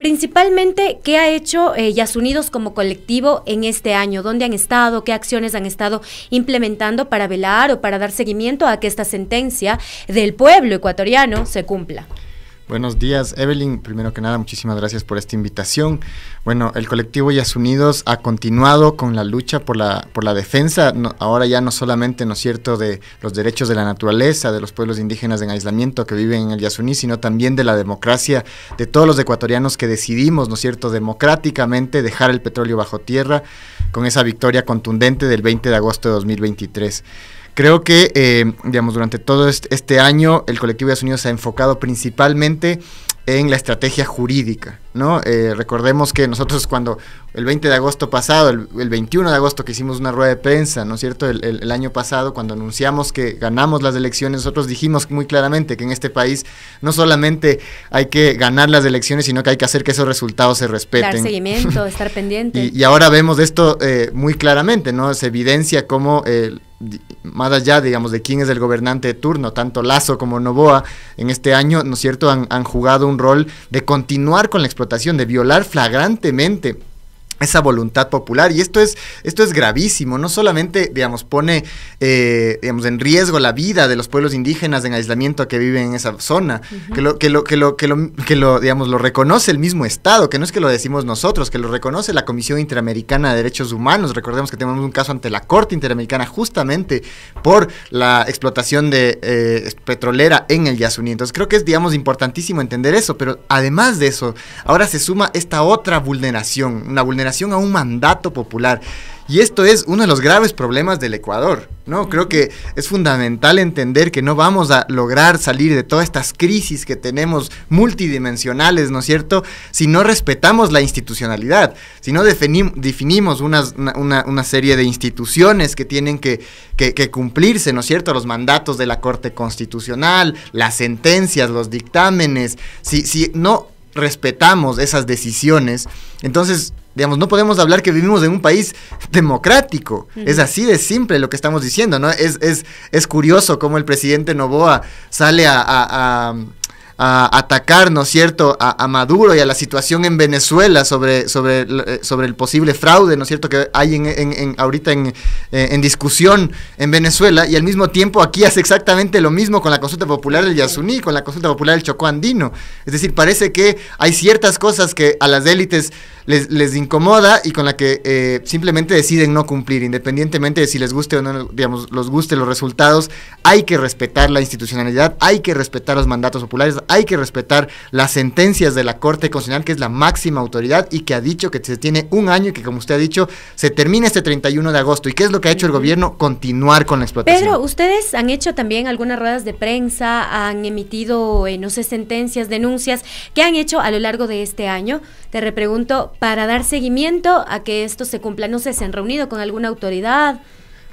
Principalmente, ¿qué ha hecho eh, Yasunidos como colectivo en este año? ¿Dónde han estado? ¿Qué acciones han estado implementando para velar o para dar seguimiento a que esta sentencia del pueblo ecuatoriano se cumpla? Buenos días, Evelyn. Primero que nada, muchísimas gracias por esta invitación. Bueno, el colectivo Yasunidos ha continuado con la lucha por la, por la defensa, ahora ya no solamente, ¿no es cierto?, de los derechos de la naturaleza, de los pueblos indígenas en aislamiento que viven en el Yasuní, sino también de la democracia, de todos los ecuatorianos que decidimos, ¿no es cierto?, democráticamente dejar el petróleo bajo tierra con esa victoria contundente del 20 de agosto de 2023. Creo que, eh, digamos, durante todo este año el colectivo de Estados Unidos se ha enfocado principalmente en la estrategia jurídica ¿no? Eh, recordemos que nosotros cuando el 20 de agosto pasado, el, 21 de agosto que hicimos una rueda de prensa, ¿no es cierto? El, año pasado, cuando anunciamos que ganamos las elecciones, nosotros dijimos muy claramente que en este país no solamente hay que ganar las elecciones, sino que hay que hacer que esos resultados se respeten. Dar seguimiento, estar pendiente. Y, ahora vemos esto eh, muy claramente, ¿no? Se evidencia cómo... Eh, más allá, digamos, de quién es el gobernante de turno, tanto Lazo como Novoa en este año, ¿no es cierto?, han, jugado un rol de continuar con la experiencia de violar flagrantemente esa voluntad popular. Y esto es, esto es gravísimo. No solamente, digamos, pone eh, digamos, en riesgo la vida de los pueblos indígenas en aislamiento que viven en esa zona, que, lo, que, lo, que, lo, que, lo, digamos, lo reconoce el mismo Estado, que no es que lo decimos nosotros, que lo reconoce la Comisión Interamericana de Derechos Humanos. Recordemos que tenemos un caso ante la Corte Interamericana justamente por la explotación de eh, petrolera en el Yasuní. Entonces creo que es, digamos, importantísimo entender eso. Pero además de eso, ahora se suma esta otra vulneración, una vulneración a un mandato popular. Y esto es uno de los graves problemas del Ecuador, ¿no? Creo que es fundamental entender que no vamos a lograr salir de todas estas crisis que tenemos multidimensionales, ¿no es cierto?, si no respetamos la institucionalidad, si no definimos una, serie de instituciones que tienen que, cumplirse, ¿no es cierto?, los mandatos de la Corte Constitucional, las sentencias, los dictámenes, si, si no respetamos esas decisiones. Entonces, digamos, no podemos hablar que vivimos en un país democrático. Es así de simple lo que estamos diciendo, ¿no? Es, es, es curioso cómo el presidente Novoa sale a a atacar, ¿no es cierto?, a, Maduro y a la situación en Venezuela sobre, sobre, eh, sobre el posible fraude, ¿no es cierto?, que hay en, en, ahorita eh, en, discusión en Venezuela, y al mismo tiempo aquí hace exactamente lo mismo con la consulta popular del Yasuní, con la consulta popular del Chocó Andino. Es decir, parece que hay ciertas cosas que a las élites les, les incomoda y con la que eh, simplemente deciden no cumplir, independientemente de si les guste o no, digamos, los guste los resultados, hay que respetar la institucionalidad, hay que respetar los mandatos populares, hay que respetar las sentencias de la Corte Constitucional, que es la máxima autoridad y que ha dicho que se tiene un año y que, como usted ha dicho, se termina este 31 de agosto. ¿Y qué es lo que ha hecho el gobierno? Continuar con la explotación. Pero ustedes han hecho también algunas ruedas de prensa, han emitido, eh, no sé, sentencias, denuncias. ¿Qué han hecho a lo largo de este año? Te repregunto, para dar seguimiento a que esto se cumpla. No sé, ¿se han reunido con alguna autoridad?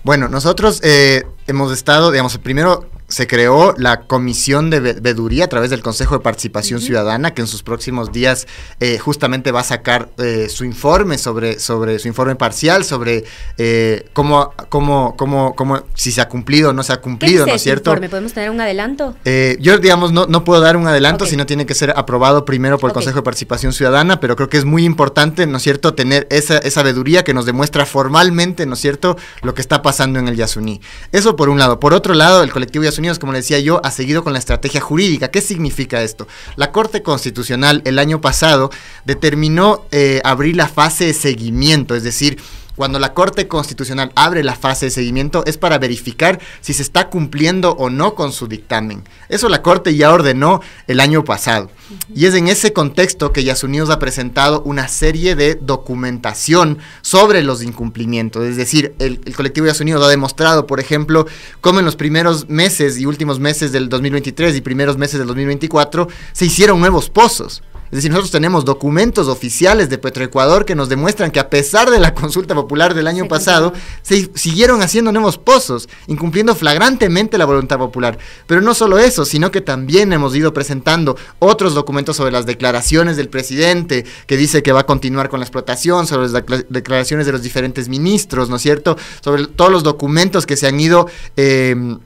Bueno, nosotros eh, hemos estado, digamos, primero se creó la Comisión de Veduría a través del Consejo de Participación Ciudadana, que en sus próximos días eh, justamente va a sacar eh, su informe sobre, sobre su informe parcial, sobre eh, cómo, cómo, cómo, cómo, si se ha cumplido o no se ha cumplido, ¿no es cierto? ¿Podemos tener un adelanto? yo, digamos, no, no puedo dar un adelanto, si sino tiene que ser aprobado primero por el Consejo de Participación Ciudadana, pero creo que es muy importante, ¿no es cierto?, tener esa, esa veduría que nos demuestra formalmente, ¿no es cierto?, lo que está pasando en el Yasuní. Eso por un lado. Por otro lado, el colectivo Yasuní Unidos, como le decía yo, ha seguido con la estrategia jurídica. ¿Qué significa esto? La Corte Constitucional el año pasado determinó eh, abrir la fase de seguimiento, es decir, cuando la Corte Constitucional abre la fase de seguimiento es para verificar si se está cumpliendo o no con su dictamen. Eso la Corte ya ordenó el año pasado. Y es en ese contexto que Yasunidos ha presentado una serie de documentación sobre los incumplimientos. Es decir, el, colectivo Yasunidos ha demostrado, por ejemplo, cómo en los primeros meses y últimos meses del 2023 y primeros meses del 2024 se hicieron nuevos pozos. Es decir, nosotros tenemos documentos oficiales de Petroecuador que nos demuestran que a pesar de la consulta popular del año pasado, se siguieron haciendo nuevos pozos, incumpliendo flagrantemente la voluntad popular. Pero no solo eso, sino que también hemos ido presentando otros documentos sobre las declaraciones del presidente, que dice que va a continuar con la explotación, sobre las declaraciones de los diferentes ministros, ¿no es cierto? Sobre todos los documentos que se han ido... Eh,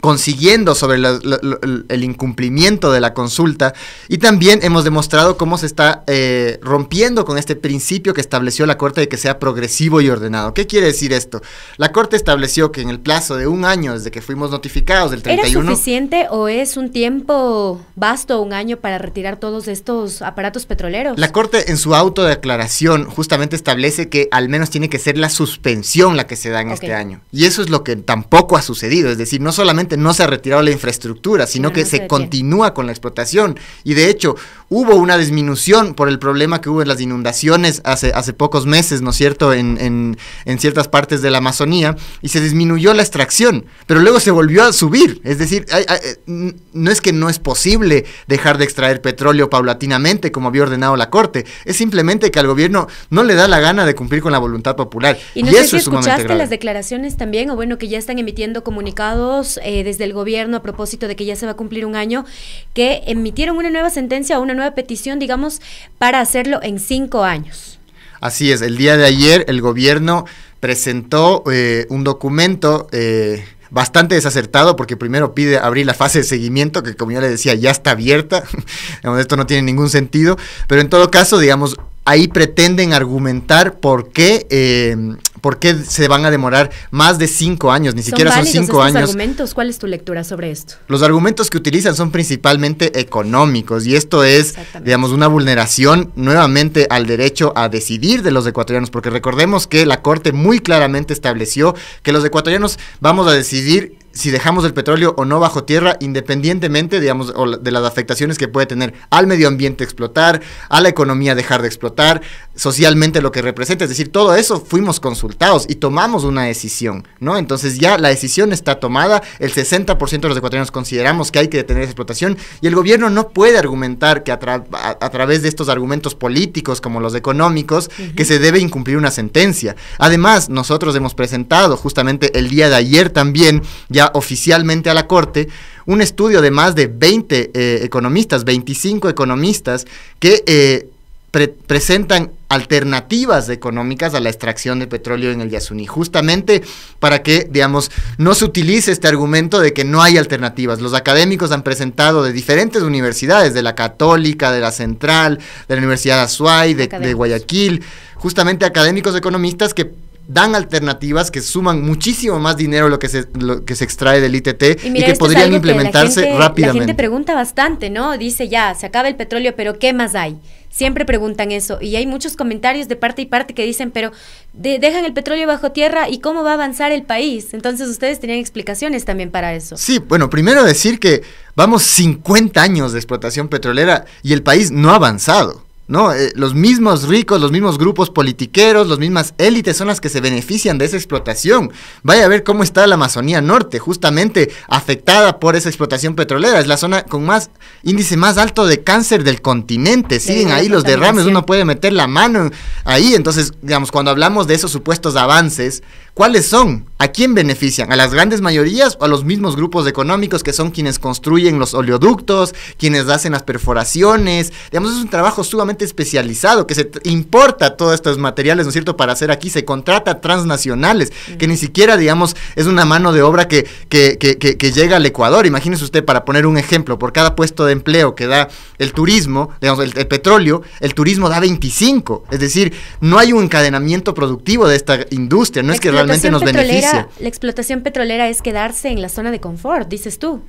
consiguiendo sobre el incumplimiento de la consulta y también hemos demostrado cómo se está eh, rompiendo con este principio que estableció la Corte de que sea progresivo y ordenado. ¿Qué quiere decir esto? La Corte estableció que en el plazo de un año desde que fuimos notificados del 31... ¿Era suficiente o es un tiempo vasto, un año, para retirar todos estos aparatos petroleros? La Corte en su autodeclaración justamente establece que al menos tiene que ser la suspensión la que se da en este año. Y eso es lo que tampoco ha sucedido, es decir, no solamente no se ha retirado la infraestructura, sino que se, continúa con la explotación. Y de hecho, hubo una disminución por el problema que hubo en las inundaciones hace, hace pocos meses, ¿no es cierto?, en, en, ciertas partes de la Amazonía, y se disminuyó la extracción, pero luego se volvió a subir. Es decir, eh, no es que no es posible dejar de extraer petróleo paulatinamente, como había ordenado la Corte, es simplemente que al gobierno no le da la gana de cumplir con la voluntad popular. Y, no sé si escuchaste las declaraciones también, o bueno, que ya están emitiendo comunicados eh, desde el gobierno a propósito de que ya se va a cumplir un año, que emitieron una nueva sentencia o una nueva petición, digamos, para hacerlo en cinco años. Así es, el día de ayer el gobierno presentó eh, un documento eh, bastante desacertado porque primero pide abrir la fase de seguimiento que como ya le decía ya está abierta, esto no tiene ningún sentido, pero en todo caso digamos ahí pretenden argumentar por qué, eh, por qué se van a demorar más de cinco años, ni siquiera son cinco años. argumentos? ¿Cuál es tu lectura sobre esto? Los argumentos que utilizan son principalmente económicos y esto es, digamos, una vulneración nuevamente al derecho a decidir de los ecuatorianos, porque recordemos que la Corte muy claramente estableció que los ecuatorianos vamos a decidir si dejamos el petróleo o no bajo tierra, independientemente, digamos, de las afectaciones que puede tener al medio ambiente explotar, a la economía dejar de explotar, socialmente lo que representa. Es decir, todo eso fuimos consultados y tomamos una decisión, ¿no? Entonces ya la decisión está tomada, el 60% de los ecuatorianos consideramos que hay que detener esa explotación y el gobierno no puede argumentar que a, través de estos argumentos políticos como los económicos, que se debe incumplir una sentencia. Además, nosotros hemos presentado justamente el día de ayer también ya oficialmente a la Corte, un estudio de más de 20 eh, economistas, 25 economistas, que eh, presentan alternativas económicas a la extracción de petróleo en el Yasuní, justamente para que, digamos, no se utilice este argumento de que no hay alternativas. Los académicos han presentado de diferentes universidades, de la Católica, de la Central, de la Universidad de Azuay, de Guayaquil, justamente académicos economistas que dan alternativas que suman muchísimo más dinero lo que se, lo que se extrae del ITT y, que podrían implementarse rápidamente. La gente pregunta bastante, ¿no? Dice ya, se acaba el petróleo, pero ¿qué más hay? Siempre preguntan eso y hay muchos comentarios de parte y parte que dicen, pero dejan el petróleo bajo tierra y cómo va a avanzar el país. Entonces ustedes tenían explicaciones también para eso. Sí, bueno, primero decir que vamos 50 años de explotación petrolera y el país no ha avanzado. ¿no? Eh, los mismos ricos, los mismos grupos politiqueros, las mismas élites son las que se benefician de esa explotación. Vaya a ver cómo está la Amazonía Norte, justamente afectada por esa explotación petrolera. Es la zona con más índice más alto de cáncer del continente. Siguen ahí los derrames, uno puede meter la mano ahí. Entonces, digamos, cuando hablamos de esos supuestos avances, ¿cuáles son? ¿A quién benefician? ¿A las grandes mayorías o a los mismos grupos económicos que son quienes construyen los oleoductos, quienes hacen las perforaciones? Digamos, es un trabajo sumamente especializado que se importa todos estos materiales, ¿no es cierto?, para hacer aquí. Se contrata transnacionales, que mm. ni siquiera, digamos, es una mano de obra que, que, llega al Ecuador. Imagínese usted, para poner un ejemplo, por cada puesto de empleo que da el turismo, digamos, el, el petróleo, el turismo da 25. Es decir, no hay un encadenamiento productivo de esta industria, no es que realmente nos beneficie la explotación petrolera es quedarse en la zona de confort, dices tú.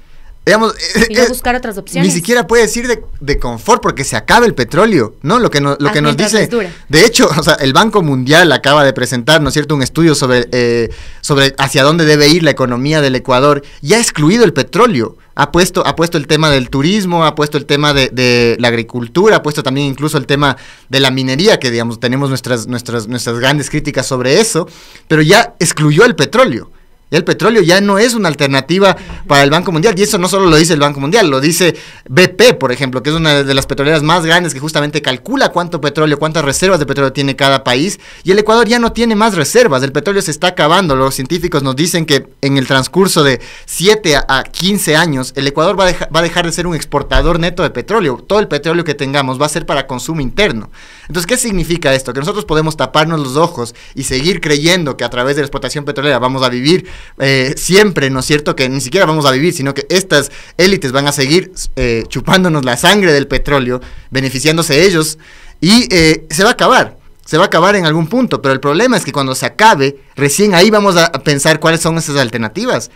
Digamos, y eh, no eh, buscar otras opciones. Ni siquiera puede decir de, confort porque se acaba el petróleo, ¿no? Lo que, no, lo ah, que nos dice. De hecho, o sea, el Banco Mundial acaba de presentar, ¿no es cierto?, un estudio sobre, eh, sobre hacia dónde debe ir la economía del Ecuador y ha excluido el petróleo. Ha puesto, ha puesto el tema del turismo, ha puesto el tema de, de la agricultura, ha puesto también incluso el tema de la minería, que digamos, tenemos nuestras, nuestras, nuestras grandes críticas sobre eso, pero ya excluyó el petróleo el petróleo ya no es una alternativa para el Banco Mundial. Y eso no solo lo dice el Banco Mundial, lo dice BP, por ejemplo, que es una de las petroleras más grandes que justamente calcula cuánto petróleo, cuántas reservas de petróleo tiene cada país. Y el Ecuador ya no tiene más reservas. El petróleo se está acabando. Los científicos nos dicen que en el transcurso de 7 a 15 años, el Ecuador va a, va a dejar de ser un exportador neto de petróleo. Todo el petróleo que tengamos va a ser para consumo interno. Entonces, ¿qué significa esto? Que nosotros podemos taparnos los ojos y seguir creyendo que a través de la explotación petrolera vamos a vivir eh, siempre, ¿no es cierto? Que ni siquiera vamos a vivir, sino que estas élites van a seguir eh, chupándonos la sangre del petróleo, beneficiándose ellos, y eh, se va a acabar. Se va a acabar en algún punto, pero el problema es que cuando se acabe, recién ahí vamos a pensar cuáles son esas alternativas.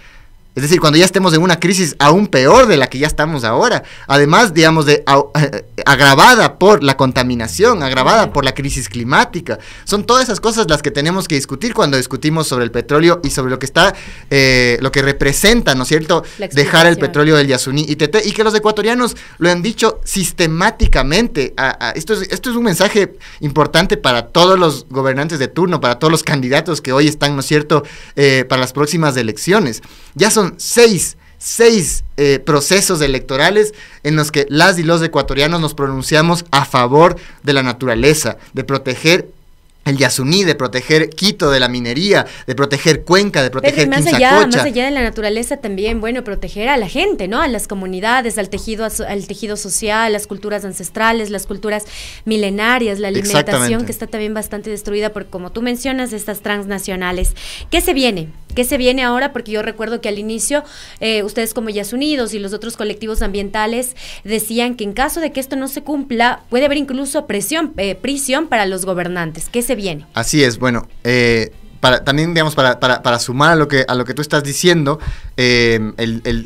Es decir, cuando ya estemos en una crisis aún peor de la que ya estamos ahora, además, digamos, de, eh, eh, agravada por la contaminación, agravada por la crisis climática, son todas esas cosas las que tenemos que discutir cuando discutimos sobre el petróleo y sobre lo que está, eh, lo que representa, ¿no es cierto?, dejar el petróleo del Yasuní y y que los ecuatorianos lo han dicho sistemáticamente. esto, es, esto es un mensaje importante para todos los gobernantes de turno, para todos los candidatos que hoy están, ¿no es cierto?, para las próximas elecciones. Ya son son seis, seis eh, procesos electorales en los que las y los ecuatorianos nos pronunciamos a favor de la naturaleza, de proteger el Yasuní, de proteger Quito de la minería, de proteger Cuenca, de proteger Pero más allá, más allá de la naturaleza también, bueno, proteger a la gente, ¿no? A las comunidades, al tejido, al tejido social, las culturas ancestrales, las culturas milenarias, la alimentación que está también bastante destruida por, como tú mencionas, estas transnacionales. ¿Qué se viene? ¿Qué se viene ahora? Porque yo recuerdo que al inicio eh, ustedes como Ellas Unidos y los otros colectivos ambientales decían que en caso de que esto no se cumpla, puede haber incluso presión, eh, prisión para los gobernantes. ¿Qué se viene? Así es, bueno, eh, para, también digamos para, para, para, sumar a lo, que, a lo que tú estás diciendo, el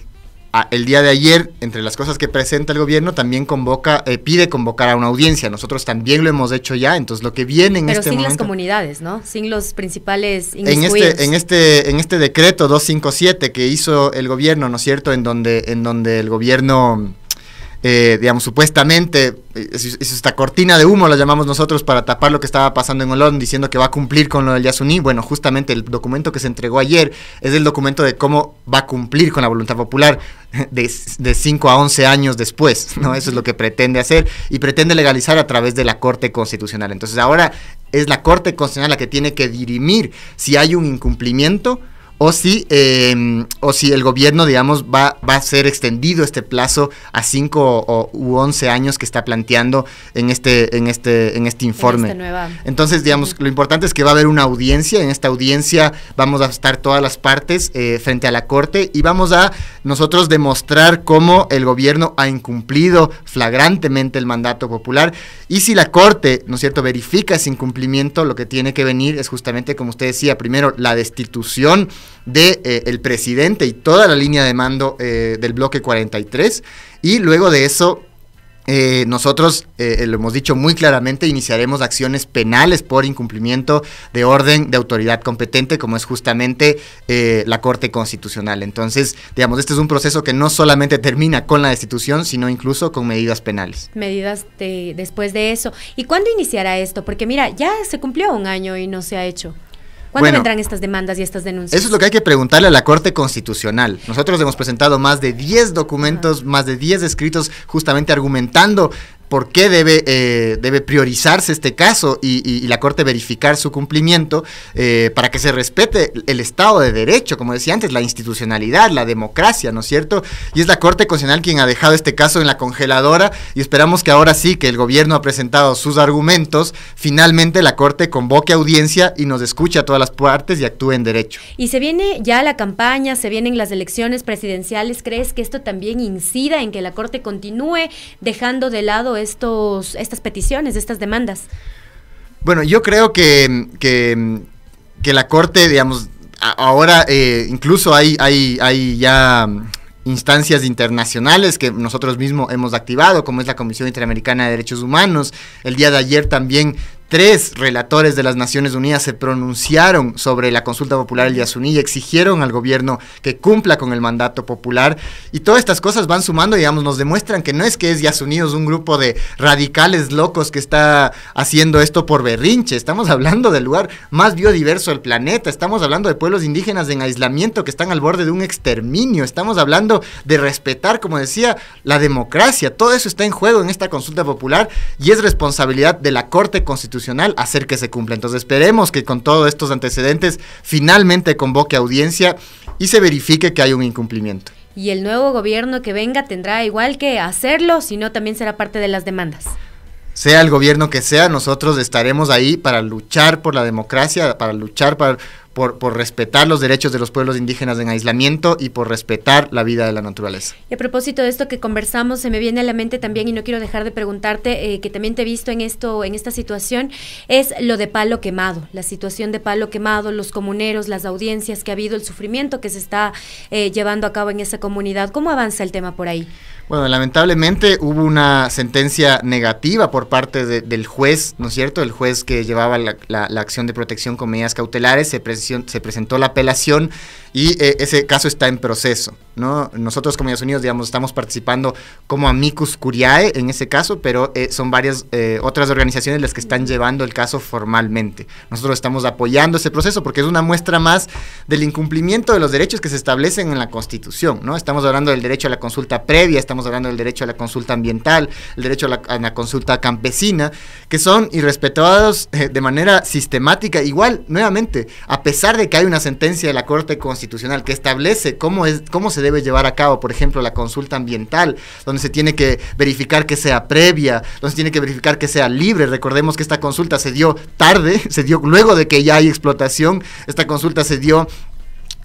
el día de ayer, entre las cosas que presenta el gobierno, también convoca, eh, pide convocar a una audiencia. Nosotros también lo hemos hecho ya, entonces lo que viene en Pero este sin las comunidades, ¿no? Sin los principales en este, en este En este decreto 257 que hizo el gobierno, ¿no es cierto? En donde, en donde el gobierno eh, digamos, supuestamente, eh, es, esta cortina de humo, la llamamos nosotros, para tapar lo que estaba pasando en Olón, diciendo que va a cumplir con lo del Yasuní. Bueno, justamente el documento que se entregó ayer es el documento de cómo va a cumplir con la voluntad popular de, de 5 a 11 años después, ¿no? Eso es lo que pretende hacer y pretende legalizar a través de la Corte Constitucional. Entonces ahora es la Corte Constitucional la que tiene que dirimir si hay un incumplimiento o si, em, o el gobierno, digamos, va, va, a ser extendido este plazo a 5 u 11 años que está planteando en este, en este, en este informe. Entonces, digamos, lo importante es que va a haber una audiencia, en esta audiencia vamos a estar todas las partes eh, frente a la Corte y vamos a nosotros demostrar cómo el gobierno ha incumplido flagrantemente el mandato popular y si la Corte, ¿no es cierto?, verifica ese incumplimiento, lo que tiene que venir es justamente, como usted decía, primero la destitución, de, eh, el presidente y toda la línea de mando eh, del bloque 43. Y luego de eso, eh, nosotros, lo hemos dicho muy claramente, iniciaremos acciones penales por incumplimiento de orden de autoridad competente, como es justamente la Corte Constitucional. Entonces, digamos, este es un proceso que no solamente termina con la destitución, sino incluso con medidas penales. Medidas después de eso. ¿Y cuándo iniciará esto? Porque mira, ya se cumplió un año y no se ha hecho. ¿Cuándo vendrán estas demandas y estas denuncias? Eso es lo que hay que preguntarle a la Corte Constitucional. Nosotros hemos presentado más de 10 documentos, más de 10 escritos justamente argumentando por qué debe, eh, debe priorizarse este caso y, la Corte verificar su cumplimiento eh, para que se respete el Estado de Derecho, como decía antes, la institucionalidad, la democracia, ¿no es cierto? Y es la Corte Constitucional quien ha dejado este caso en la congeladora y esperamos que ahora sí, que el gobierno ha presentado sus argumentos, finalmente la Corte convoque audiencia y nos escuche a todas las partes y actúe en derecho. Y se viene ya la campaña, se vienen las elecciones presidenciales, ¿crees que esto también incida en que la Corte continúe dejando de lado estos, estas peticiones, estas demandas? Bueno, yo creo que, la Corte, digamos, ahora eh, incluso hay, hay, hay ya instancias internacionales que nosotros mismos hemos activado, como es la Comisión Interamericana de Derechos Humanos. El día de ayer también Tres relatores de las Naciones Unidas se pronunciaron sobre la consulta popular del Yasuní y exigieron al gobierno que cumpla con el mandato popular. Y todas estas cosas van sumando, digamos, nos demuestran que no es que es Yasuní es un grupo de radicales locos que está haciendo esto por berrinche. Estamos hablando del lugar más biodiverso del planeta. Estamos hablando de pueblos indígenas en aislamiento que están al borde de un exterminio. Estamos hablando de respetar, como decía, la democracia. Todo eso está en juego en esta consulta popular y es responsabilidad de la Corte Constitucional hacer que se cumpla. Entonces esperemos que con todos estos antecedentes finalmente convoque audiencia y se verifique que hay un incumplimiento. Y el nuevo gobierno que venga tendrá igual que hacerlo, sino también será parte de las demandas sea el gobierno que sea, nosotros estaremos ahí para luchar por la democracia, para luchar para por, respetar los derechos de los pueblos indígenas en aislamiento y por respetar la vida de la naturaleza. Y a propósito de esto que conversamos, se me viene a la mente también, y no quiero dejar de preguntarte, eh, que también te he visto en esto, en esta situación, es lo de palo quemado, la situación de palo quemado, los comuneros, las audiencias que ha habido, el sufrimiento que se está eh, llevando a cabo en esa comunidad. ¿Cómo avanza el tema por ahí? Bueno, lamentablemente hubo una sentencia negativa por parte del juez, ¿no es cierto? El juez que llevaba la, la acción de protección con medidas cautelares se presentó se presentó la apelación y eh, ese caso está en proceso. ¿no? Nosotros como Estados Unidos, digamos, estamos participando como amicus curiae en ese caso, pero eh, son varias eh, otras organizaciones las que están llevando el caso formalmente. Nosotros estamos apoyando ese proceso porque es una muestra más del incumplimiento de los derechos que se establecen en la Constitución. ¿no? Estamos hablando del derecho a la consulta previa, estamos hablando del derecho a la consulta ambiental, el derecho a la, consulta campesina, que son irrespetados de manera sistemática, igual, nuevamente, a pesar pesar de que hay una sentencia de la Corte Constitucional que establece cómo, es, cómo se debe llevar a cabo, por ejemplo, la consulta ambiental, donde se tiene que verificar que sea previa, donde se tiene que verificar que sea libre. Recordemos que esta consulta se dio tarde, se dio luego de que ya hay explotación, esta consulta se dio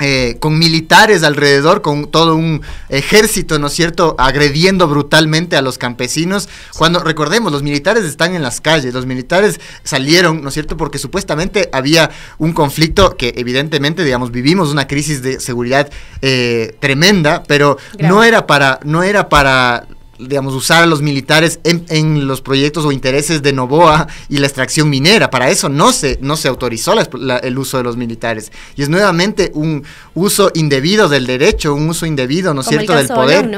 eh, con militares alrededor, con todo un ejército, ¿no es cierto?, agrediendo brutalmente a los campesinos. Cuando, recordemos, los militares están en las calles, los militares salieron, ¿no es cierto?, porque supuestamente había un conflicto que evidentemente, digamos, vivimos una crisis de seguridad eh, tremenda, pero no era para, no era para digamos, usar a los militares en, los proyectos o intereses de Novoa y la extracción minera. Para eso no se, no se autorizó el uso de los militares. Y es nuevamente un uso indebido del derecho, un uso indebido, ¿no es cierto?, del poder.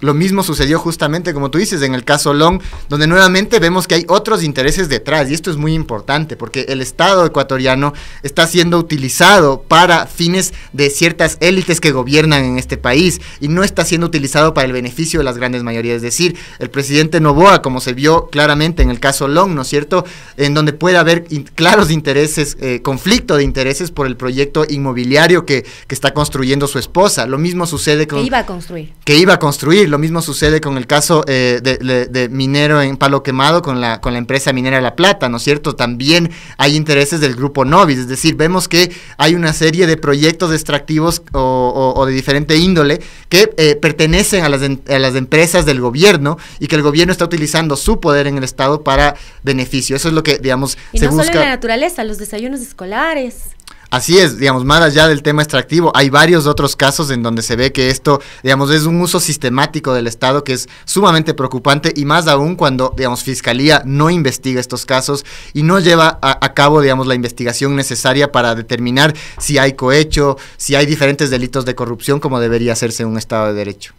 Lo mismo sucedió justamente, como tú dices, en el caso Long, donde nuevamente vemos que hay otros intereses detrás, y esto es muy importante, porque el Estado ecuatoriano está siendo utilizado para fines de ciertas élites que gobiernan en este país, y no está siendo utilizado para el beneficio de las grandes mayorías. Es decir, el presidente Novoa, como se vio claramente en el caso Long, ¿no es cierto?, en donde puede haber claros intereses, eh, conflicto de intereses por el proyecto inmobiliario que, que está construyendo su esposa. Lo mismo sucede con... Que iba a construir. Que iba a construir lo mismo sucede con el caso eh, de, minero en Palo Quemado con la, con la empresa minera La Plata, ¿no es cierto? También hay intereses del grupo Novis, es decir, vemos que hay una serie de proyectos extractivos o, de diferente índole que eh, pertenecen a las, empresas del gobierno y que el gobierno está utilizando su poder en el Estado para beneficio. Eso es lo que, digamos, y no Solo en la naturaleza, los desayunos escolares. Así es, digamos, más allá del tema extractivo, hay varios otros casos en donde se ve que esto, digamos, es un uso sistemático del Estado que es sumamente preocupante y más aún cuando, digamos, Fiscalía no investiga estos casos y no lleva a, cabo, digamos, la investigación necesaria para determinar si hay cohecho, si hay diferentes delitos de corrupción como debería hacerse en un Estado de Derecho.